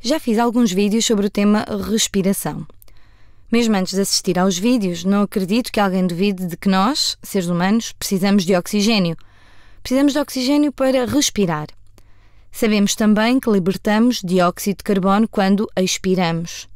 Já fiz alguns vídeos sobre o tema respiração. Mesmo antes de assistir aos vídeos, não acredito que alguém duvide de que nós, seres humanos, precisamos de oxigênio. Precisamos de oxigênio para respirar. Sabemos também que libertamos dióxido de carbono quando expiramos.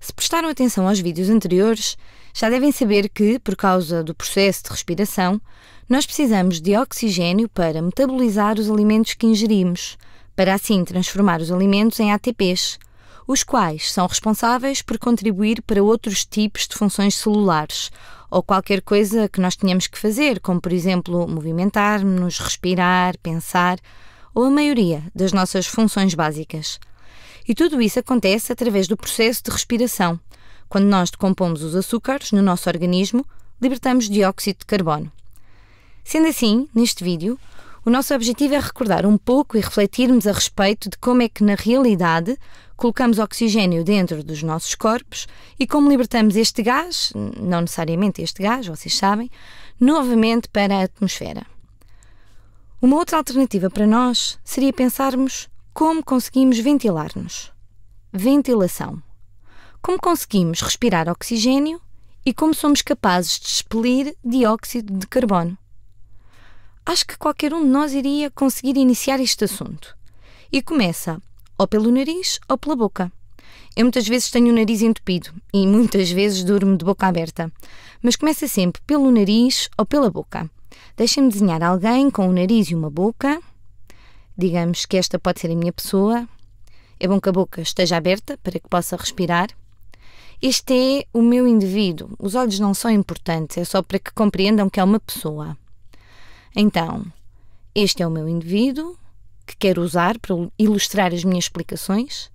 Se prestaram atenção aos vídeos anteriores, já devem saber que, por causa do processo de respiração, nós precisamos de oxigênio para metabolizar os alimentos que ingerimos para assim transformar os alimentos em ATPs, os quais são responsáveis por contribuir para outros tipos de funções celulares ou qualquer coisa que nós tenhamos que fazer, como por exemplo movimentar-nos, respirar, pensar, ou a maioria das nossas funções básicas. E tudo isso acontece através do processo de respiração, quando nós decompomos os açúcares no nosso organismo, libertamos dióxido de carbono. Sendo assim, neste vídeo, o nosso objetivo é recordar um pouco e refletirmos a respeito de como é que, na realidade, colocamos oxigênio dentro dos nossos corpos e como libertamos este gás, não necessariamente este gás, vocês sabem, novamente para a atmosfera. Uma outra alternativa para nós seria pensarmos como conseguimos ventilar-nos. Ventilação. Como conseguimos respirar oxigênio e como somos capazes de expelir dióxido de carbono acho que qualquer um de nós iria conseguir iniciar este assunto. E começa ou pelo nariz ou pela boca. Eu muitas vezes tenho o nariz entupido e muitas vezes durmo de boca aberta, mas começa sempre pelo nariz ou pela boca. Deixem-me desenhar alguém com o um nariz e uma boca. Digamos que esta pode ser a minha pessoa. É bom que a boca esteja aberta para que possa respirar. Este é o meu indivíduo. Os olhos não são importantes, é só para que compreendam que é uma pessoa. Então, este é o meu indivíduo que quero usar para ilustrar as minhas explicações.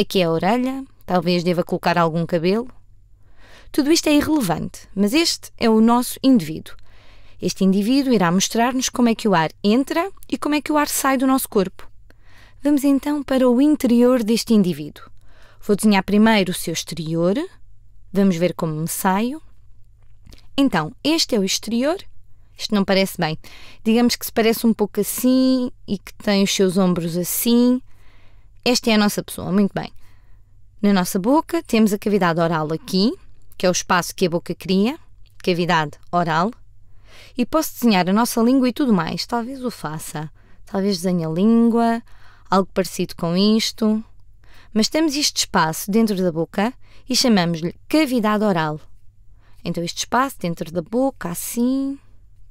Aqui é a orelha, talvez deva colocar algum cabelo. Tudo isto é irrelevante, mas este é o nosso indivíduo. Este indivíduo irá mostrar-nos como é que o ar entra e como é que o ar sai do nosso corpo. Vamos então para o interior deste indivíduo. Vou desenhar primeiro o seu exterior. Vamos ver como me saio. Então, este é o exterior isto não parece bem. Digamos que se parece um pouco assim e que tem os seus ombros assim. Esta é a nossa pessoa, muito bem. Na nossa boca temos a cavidade oral aqui, que é o espaço que a boca cria, cavidade oral. E posso desenhar a nossa língua e tudo mais, talvez o faça. Talvez desenhe a língua, algo parecido com isto. Mas temos este espaço dentro da boca e chamamos-lhe cavidade oral. Então, este espaço dentro da boca, assim,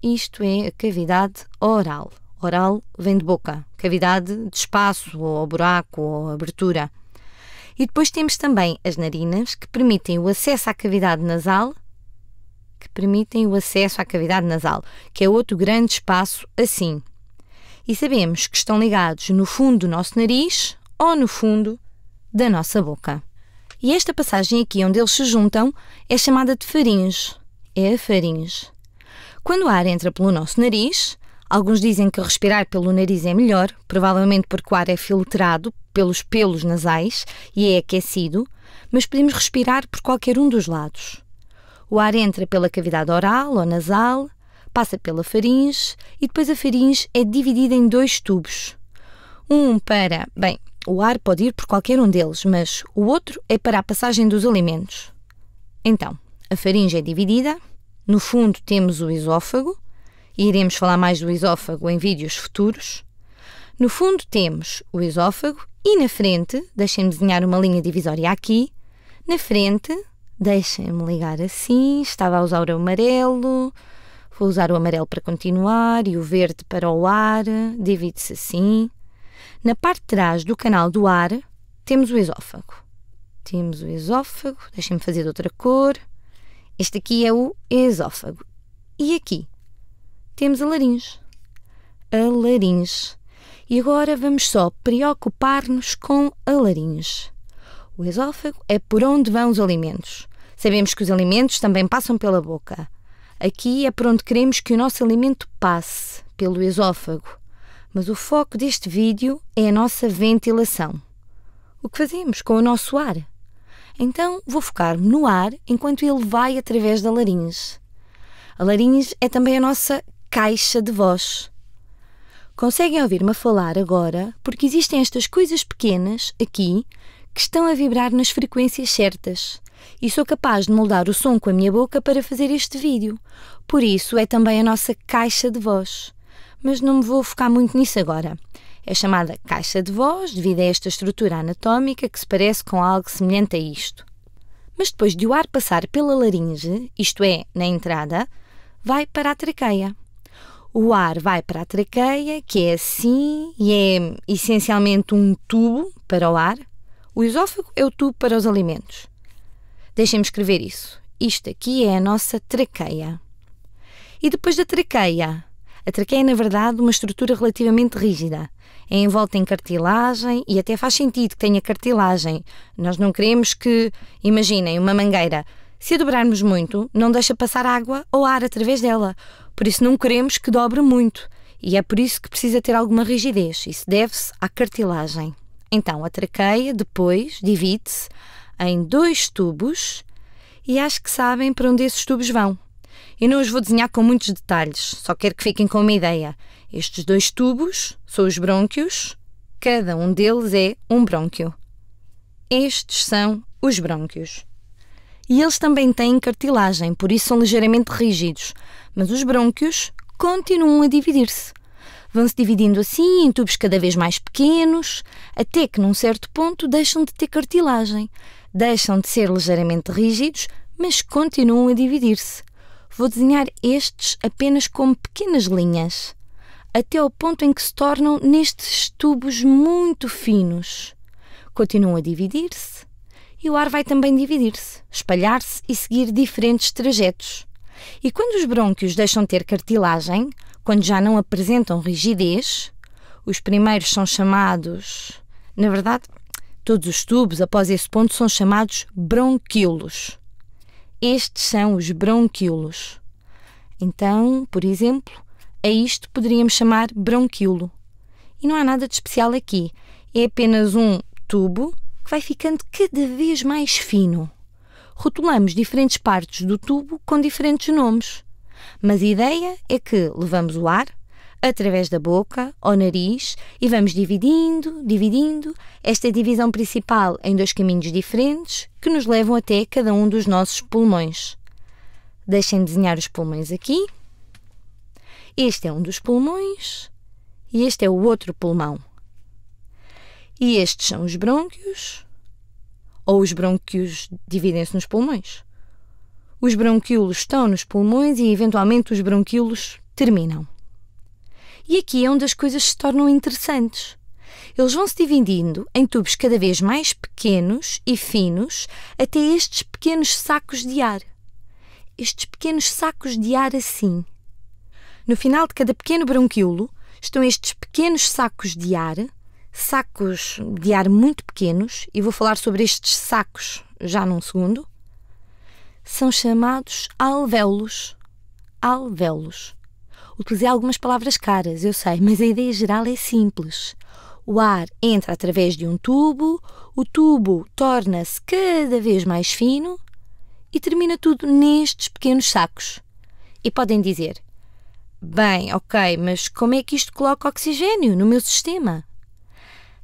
isto é a cavidade oral. Oral vem de boca, cavidade de espaço ou buraco ou abertura. E depois temos também as narinas, que permitem o acesso à cavidade nasal, que permitem o acesso à cavidade nasal, que é outro grande espaço assim. E sabemos que estão ligados no fundo do nosso nariz ou no fundo da nossa boca. E esta passagem aqui onde eles se juntam é chamada de faringe. É a faringe. Quando o ar entra pelo nosso nariz, alguns dizem que respirar pelo nariz é melhor, provavelmente porque o ar é filtrado pelos pelos nasais e é aquecido, mas podemos respirar por qualquer um dos lados. O ar entra pela cavidade oral ou nasal, passa pela faringe e depois a faringe é dividida em dois tubos. Um para, bem, o ar pode ir por qualquer um deles, mas o outro é para a passagem dos alimentos. Então, a faringe é dividida, no fundo, temos o esófago, e iremos falar mais do esófago em vídeos futuros. No fundo, temos o esófago, e na frente, deixem-me desenhar uma linha divisória aqui, na frente, deixem-me ligar assim, estava a usar o amarelo, vou usar o amarelo para continuar e o verde para o ar, divide-se assim. Na parte de trás do canal do ar, temos o esófago. Temos o esófago, deixem-me fazer de outra cor. Este aqui é o esófago. E aqui temos a laringe. A laringe. E agora vamos só preocupar-nos com a laringe. O esófago é por onde vão os alimentos. Sabemos que os alimentos também passam pela boca. Aqui é por onde queremos que o nosso alimento passe, pelo esófago. Mas o foco deste vídeo é a nossa ventilação. O que fazemos com o nosso ar? Então vou focar-me no ar enquanto ele vai através da laringe. A laringe é também a nossa caixa de voz. Conseguem ouvir-me falar agora porque existem estas coisas pequenas aqui que estão a vibrar nas frequências certas e sou capaz de moldar o som com a minha boca para fazer este vídeo. Por isso é também a nossa caixa de voz. Mas não me vou focar muito nisso agora. É chamada caixa de voz devido a esta estrutura anatómica que se parece com algo semelhante a isto. Mas depois de o ar passar pela laringe, isto é, na entrada, vai para a traqueia. O ar vai para a traqueia, que é assim e é essencialmente um tubo para o ar. O esófago é o tubo para os alimentos. Deixem-me escrever isso. Isto aqui é a nossa traqueia. E depois da traqueia? A traqueia é, na verdade, uma estrutura relativamente rígida é envolta em cartilagem e até faz sentido que tenha cartilagem. Nós não queremos que, imaginem, uma mangueira, se a dobrarmos muito, não deixa passar água ou ar através dela. Por isso não queremos que dobre muito. E é por isso que precisa ter alguma rigidez. Isso deve-se à cartilagem. Então, a traqueia depois divide-se em dois tubos e acho que sabem para onde esses tubos vão. Eu não os vou desenhar com muitos detalhes, só quero que fiquem com uma ideia. Estes dois tubos são os brônquios, cada um deles é um brônquio. Estes são os brônquios. E eles também têm cartilagem, por isso são ligeiramente rígidos, mas os brônquios continuam a dividir-se. Vão-se dividindo assim em tubos cada vez mais pequenos, até que num certo ponto deixam de ter cartilagem, deixam de ser ligeiramente rígidos, mas continuam a dividir-se. Vou desenhar estes apenas como pequenas linhas até ao ponto em que se tornam nestes tubos muito finos. Continuam a dividir-se e o ar vai também dividir-se, espalhar-se e seguir diferentes trajetos. E quando os brônquios deixam ter cartilagem, quando já não apresentam rigidez, os primeiros são chamados. Na verdade, todos os tubos após esse ponto são chamados bronquíolos. Estes são os bronquíolos. Então, por exemplo, a isto poderíamos chamar bronquíolo. E não há nada de especial aqui. É apenas um tubo que vai ficando cada vez mais fino. Rotulamos diferentes partes do tubo com diferentes nomes. Mas a ideia é que levamos o ar através da boca ou nariz e vamos dividindo, dividindo esta divisão principal em dois caminhos diferentes que nos levam até cada um dos nossos pulmões. Deixem desenhar os pulmões aqui. Este é um dos pulmões e este é o outro pulmão. E estes são os brônquios, ou os brônquios dividem-se nos pulmões. Os bronquíolos estão nos pulmões e, eventualmente, os bronquíolos terminam. E aqui é onde as coisas se tornam interessantes. Eles vão se dividindo em tubos cada vez mais pequenos e finos até estes pequenos sacos de ar. Estes pequenos sacos de ar assim, no final de cada pequeno bronquíolo estão estes pequenos sacos de ar, sacos de ar muito pequenos, e vou falar sobre estes sacos já num segundo. São chamados alvéolos. Alvéolos. Utilizei algumas palavras caras, eu sei, mas a ideia geral é simples. O ar entra através de um tubo, o tubo torna-se cada vez mais fino e termina tudo nestes pequenos sacos. E podem dizer: Bem, ok, mas como é que isto coloca oxigênio no meu sistema?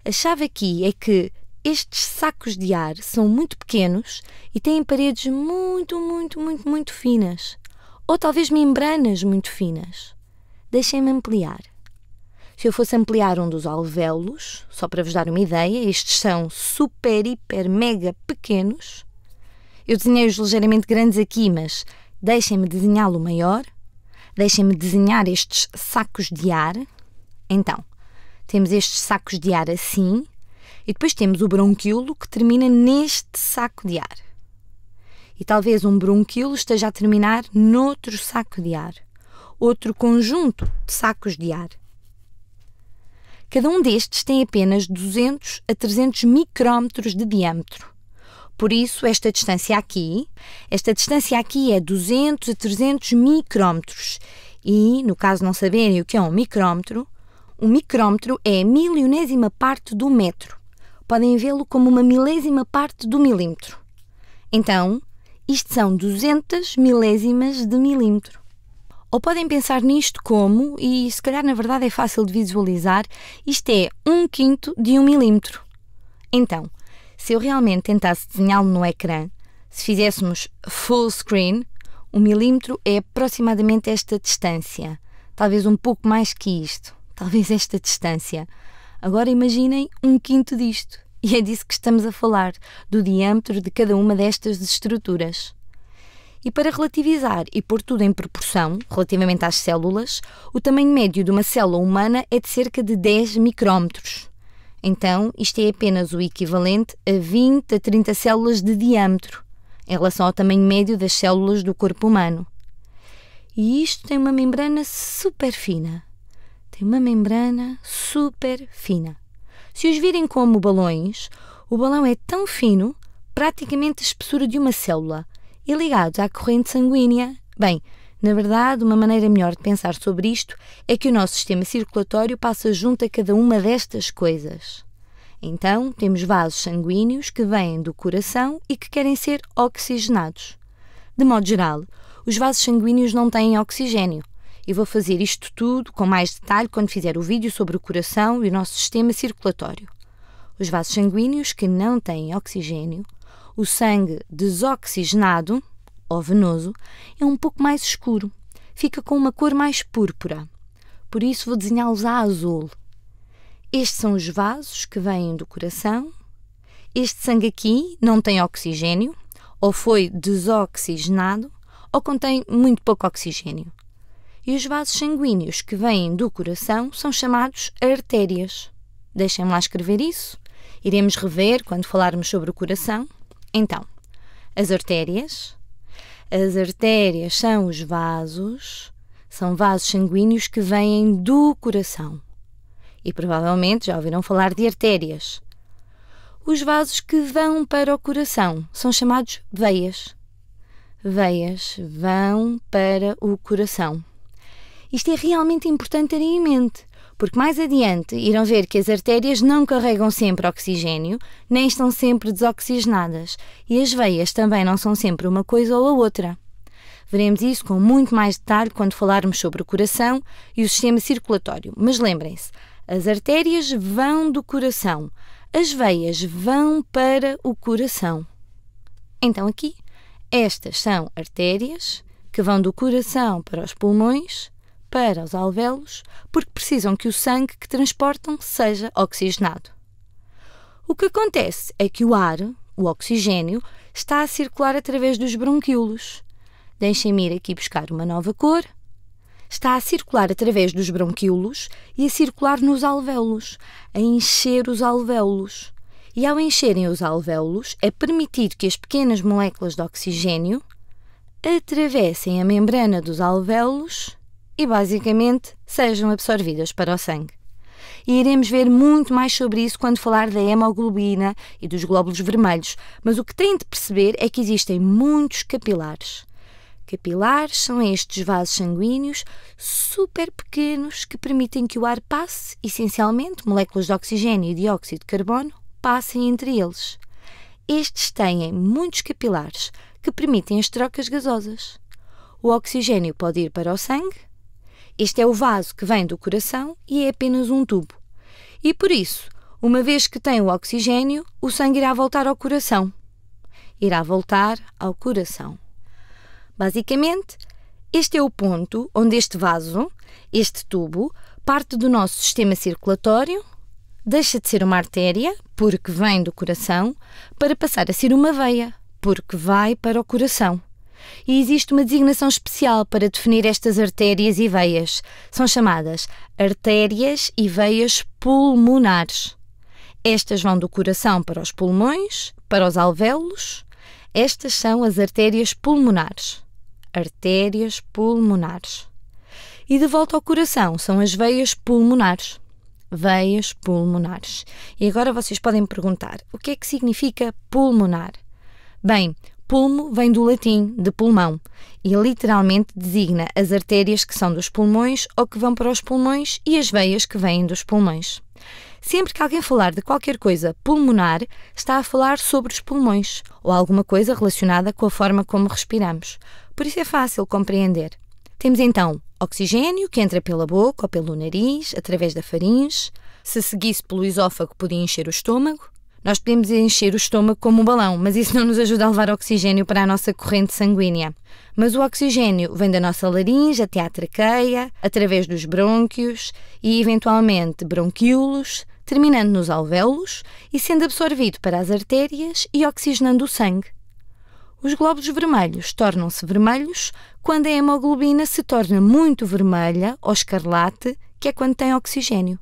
A chave aqui é que estes sacos de ar são muito pequenos e têm paredes muito, muito, muito, muito finas. Ou talvez membranas muito finas. Deixem-me ampliar. Se eu fosse ampliar um dos alvéolos, só para vos dar uma ideia, estes são super, hiper, mega pequenos. Eu desenhei-os ligeiramente grandes aqui, mas deixem-me desenhá-lo maior. Deixem-me desenhar estes sacos de ar. Então, temos estes sacos de ar assim, e depois temos o bronquíolo que termina neste saco de ar. E talvez um bronquíolo esteja a terminar noutro saco de ar, outro conjunto de sacos de ar. Cada um destes tem apenas 200 a 300 micrômetros de diâmetro por isso, esta distância aqui, esta distância aqui é 200 a 300 micrômetros. E, no caso não saberem o que é um micrômetro, um micrômetro é a milionésima parte do metro. Podem vê-lo como uma milésima parte do milímetro. Então, isto são 200 milésimas de milímetro. Ou podem pensar nisto como, e se calhar na verdade é fácil de visualizar, isto é 1 um quinto de 1 um milímetro. Então, se eu realmente tentasse desenhá-lo no ecrã, se fizéssemos full screen, um milímetro é aproximadamente esta distância. Talvez um pouco mais que isto. Talvez esta distância. Agora imaginem um quinto disto. E é disso que estamos a falar, do diâmetro de cada uma destas estruturas. E para relativizar e pôr tudo em proporção, relativamente às células, o tamanho médio de uma célula humana é de cerca de 10 micrômetros. Então, isto é apenas o equivalente a 20 a 30 células de diâmetro em relação ao tamanho médio das células do corpo humano. E isto tem uma membrana super fina. Tem uma membrana super fina. Se os virem como balões, o balão é tão fino, praticamente a espessura de uma célula, e ligado à corrente sanguínea. Bem, na verdade, uma maneira melhor de pensar sobre isto é que o nosso sistema circulatório passa junto a cada uma destas coisas. Então, temos vasos sanguíneos que vêm do coração e que querem ser oxigenados. De modo geral, os vasos sanguíneos não têm oxigênio. E vou fazer isto tudo com mais detalhe quando fizer o vídeo sobre o coração e o nosso sistema circulatório. Os vasos sanguíneos que não têm oxigênio, o sangue desoxigenado, ou venoso, é um pouco mais escuro, fica com uma cor mais púrpura. Por isso vou desenhá-los a azul. Estes são os vasos que vêm do coração. Este sangue aqui não tem oxigênio, ou foi desoxigenado, ou contém muito pouco oxigênio. E os vasos sanguíneos que vêm do coração são chamados artérias. Deixem-me lá escrever isso. Iremos rever quando falarmos sobre o coração. Então, as artérias, as artérias são os vasos, são vasos sanguíneos que vêm do coração. E provavelmente já ouviram falar de artérias. Os vasos que vão para o coração são chamados veias. Veias vão para o coração. Isto é realmente importante ter em mente, porque mais adiante irão ver que as artérias não carregam sempre oxigênio, nem estão sempre desoxigenadas, e as veias também não são sempre uma coisa ou a outra. Veremos isso com muito mais detalhe quando falarmos sobre o coração e o sistema circulatório, mas lembrem-se, as artérias vão do coração, as veias vão para o coração. Então, aqui, estas são artérias que vão do coração para os pulmões para os alvéolos porque precisam que o sangue que transportam seja oxigenado. O que acontece é que o ar, o oxigênio, está a circular através dos bronquíolos. Deixem-me ir aqui buscar uma nova cor. Está a circular através dos bronquíolos e a circular nos alvéolos, a encher os alvéolos. E ao encherem os alvéolos, é permitido que as pequenas moléculas de oxigênio atravessem a membrana dos alvéolos e basicamente sejam absorvidas para o sangue. E iremos ver muito mais sobre isso quando falar da hemoglobina e dos glóbulos vermelhos, mas o que têm de perceber é que existem muitos capilares. Capilares são estes vasos sanguíneos super pequenos que permitem que o ar passe, essencialmente moléculas de oxigênio e dióxido de carbono, passem entre eles. Estes têm muitos capilares que permitem as trocas gasosas. O oxigênio pode ir para o sangue, este é o vaso que vem do coração e é apenas um tubo. E por isso, uma vez que tem o oxigênio, o sangue irá voltar ao coração. Irá voltar ao coração. Basicamente, este é o ponto onde este vaso, este tubo, parte do nosso sistema circulatório, deixa de ser uma artéria, porque vem do coração, para passar a ser uma veia, porque vai para o coração e existe uma designação especial para definir estas artérias e veias. São chamadas artérias e veias pulmonares. Estas vão do coração para os pulmões, para os alvéolos. Estas são as artérias pulmonares. Artérias pulmonares. E de volta ao coração são as veias pulmonares veias pulmonares. E agora vocês podem perguntar: o que é que significa pulmonar? Bem, Pulmo vem do latim de pulmão e literalmente designa as artérias que são dos pulmões ou que vão para os pulmões e as veias que vêm dos pulmões. Sempre que alguém falar de qualquer coisa pulmonar, está a falar sobre os pulmões ou alguma coisa relacionada com a forma como respiramos. Por isso é fácil compreender. Temos então oxigênio que entra pela boca ou pelo nariz, através da faringe. Se seguisse pelo esófago, podia encher o estômago. Nós podemos encher o estômago como um balão, mas isso não nos ajuda a levar oxigênio para a nossa corrente sanguínea. Mas o oxigênio vem da nossa laringe até à traqueia, através dos brônquios e, eventualmente, bronquíolos, terminando nos alvéolos e sendo absorvido para as artérias e oxigenando o sangue. Os glóbulos vermelhos tornam-se vermelhos quando a hemoglobina se torna muito vermelha ou escarlate, que é quando tem oxigênio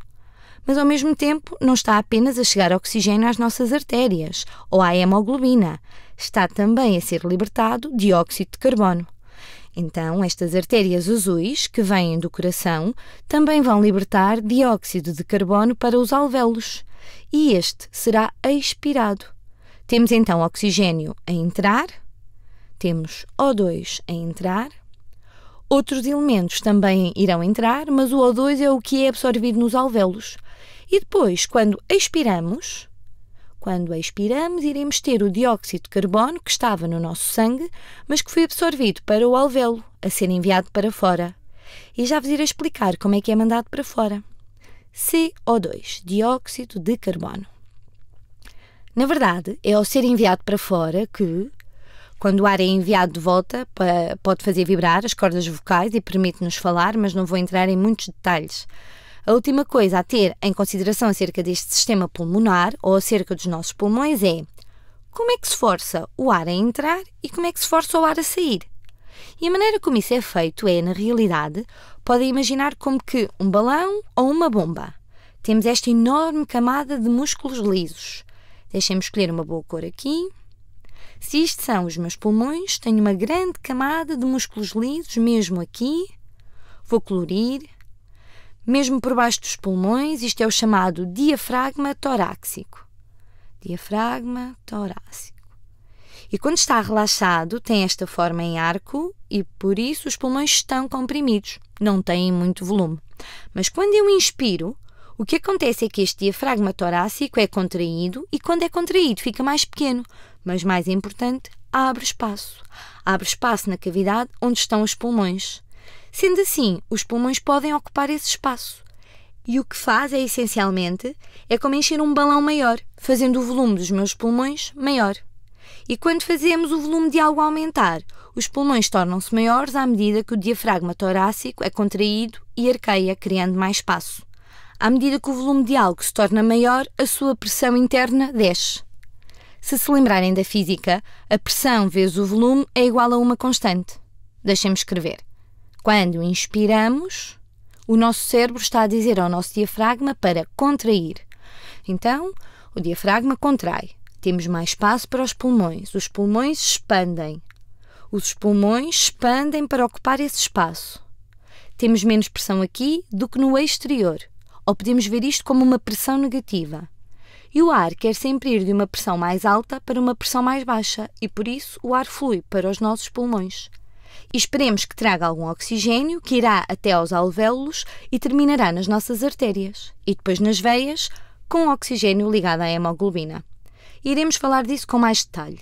mas ao mesmo tempo não está apenas a chegar oxigênio às nossas artérias ou à hemoglobina, está também a ser libertado dióxido de carbono. Então, estas artérias azuis, que vêm do coração, também vão libertar dióxido de carbono para os alvéolos e este será expirado. Temos então oxigênio a entrar, temos O2 a entrar, outros elementos também irão entrar, mas o O2 é o que é absorvido nos alvéolos. E depois, quando expiramos, quando expiramos, iremos ter o dióxido de carbono que estava no nosso sangue, mas que foi absorvido para o alvéolo, a ser enviado para fora. E já vos irei explicar como é que é mandado para fora. CO2, dióxido de carbono. Na verdade, é ao ser enviado para fora que, quando o ar é enviado de volta, pode fazer vibrar as cordas vocais e permite-nos falar, mas não vou entrar em muitos detalhes. A última coisa a ter em consideração acerca deste sistema pulmonar ou acerca dos nossos pulmões é como é que se força o ar a entrar e como é que se força o ar a sair. E a maneira como isso é feito é, na realidade, podem imaginar como que um balão ou uma bomba. Temos esta enorme camada de músculos lisos. Deixem-me escolher uma boa cor aqui. Se isto são os meus pulmões, tenho uma grande camada de músculos lisos mesmo aqui. Vou colorir, mesmo por baixo dos pulmões, isto é o chamado diafragma torácico. Diafragma torácico. E quando está relaxado, tem esta forma em arco e por isso os pulmões estão comprimidos, não têm muito volume. Mas quando eu inspiro, o que acontece é que este diafragma torácico é contraído e quando é contraído fica mais pequeno, mas mais importante, abre espaço. Abre espaço na cavidade onde estão os pulmões. Sendo assim, os pulmões podem ocupar esse espaço. E o que faz é essencialmente é como encher um balão maior, fazendo o volume dos meus pulmões maior. E quando fazemos o volume de algo aumentar, os pulmões tornam-se maiores à medida que o diafragma torácico é contraído e arqueia, criando mais espaço. À medida que o volume de algo se torna maior, a sua pressão interna desce. Se se lembrarem da física, a pressão vezes o volume é igual a uma constante. Deixem-me escrever. Quando inspiramos, o nosso cérebro está a dizer ao nosso diafragma para contrair. Então, o diafragma contrai. Temos mais espaço para os pulmões. Os pulmões expandem. Os pulmões expandem para ocupar esse espaço. Temos menos pressão aqui do que no exterior. Ou podemos ver isto como uma pressão negativa. E o ar quer sempre ir de uma pressão mais alta para uma pressão mais baixa, e por isso o ar flui para os nossos pulmões e esperemos que traga algum oxigênio que irá até aos alvéolos e terminará nas nossas artérias e depois nas veias com oxigênio ligado à hemoglobina. Iremos falar disso com mais detalhe.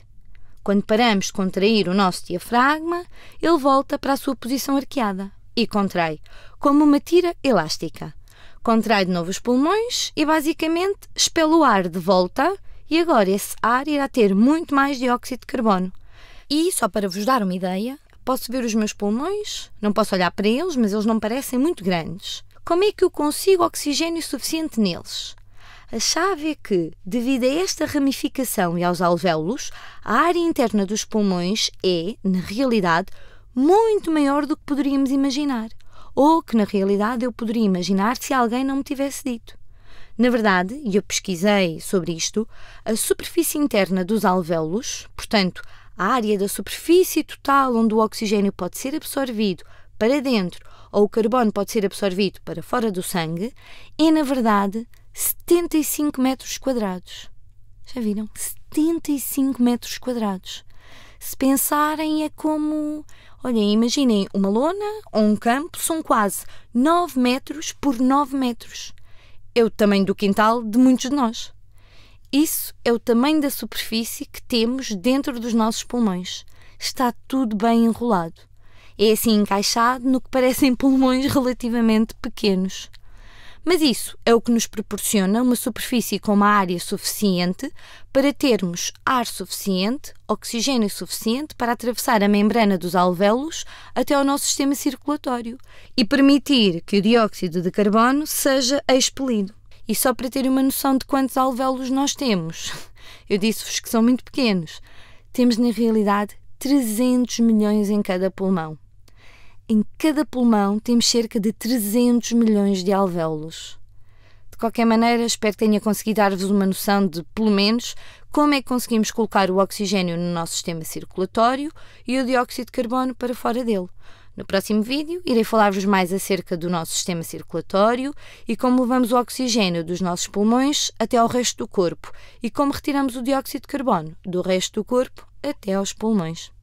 Quando paramos de contrair o nosso diafragma, ele volta para a sua posição arqueada e contrai, como uma tira elástica. Contrai de novo os pulmões e basicamente expela o ar de volta e agora esse ar irá ter muito mais dióxido de carbono. E só para vos dar uma ideia, Posso ver os meus pulmões, não posso olhar para eles, mas eles não parecem muito grandes. Como é que eu consigo oxigênio suficiente neles? A chave é que, devido a esta ramificação e aos alvéolos, a área interna dos pulmões é, na realidade, muito maior do que poderíamos imaginar. Ou que, na realidade, eu poderia imaginar se alguém não me tivesse dito. Na verdade, e eu pesquisei sobre isto, a superfície interna dos alvéolos, portanto, a área da superfície total onde o oxigênio pode ser absorvido para dentro ou o carbono pode ser absorvido para fora do sangue, é na verdade 75 metros quadrados. Já viram? 75 metros quadrados. Se pensarem, é como. Olhem, imaginem uma lona ou um campo, são quase 9 metros por 9 metros. É o tamanho do quintal de muitos de nós. Isso é o tamanho da superfície que temos dentro dos nossos pulmões. Está tudo bem enrolado. É assim encaixado no que parecem pulmões relativamente pequenos. Mas isso é o que nos proporciona uma superfície com uma área suficiente para termos ar suficiente, oxigênio suficiente para atravessar a membrana dos alvéolos até ao nosso sistema circulatório e permitir que o dióxido de carbono seja expelido. E só para terem uma noção de quantos alvéolos nós temos, eu disse-vos que são muito pequenos, temos na realidade 300 milhões em cada pulmão. Em cada pulmão temos cerca de 300 milhões de alvéolos. De qualquer maneira, espero que tenha conseguido dar-vos uma noção de, pelo menos, como é que conseguimos colocar o oxigênio no nosso sistema circulatório e o dióxido de carbono para fora dele. No próximo vídeo, irei falar-vos mais acerca do nosso sistema circulatório e como levamos o oxigênio dos nossos pulmões até ao resto do corpo e como retiramos o dióxido de carbono do resto do corpo até aos pulmões.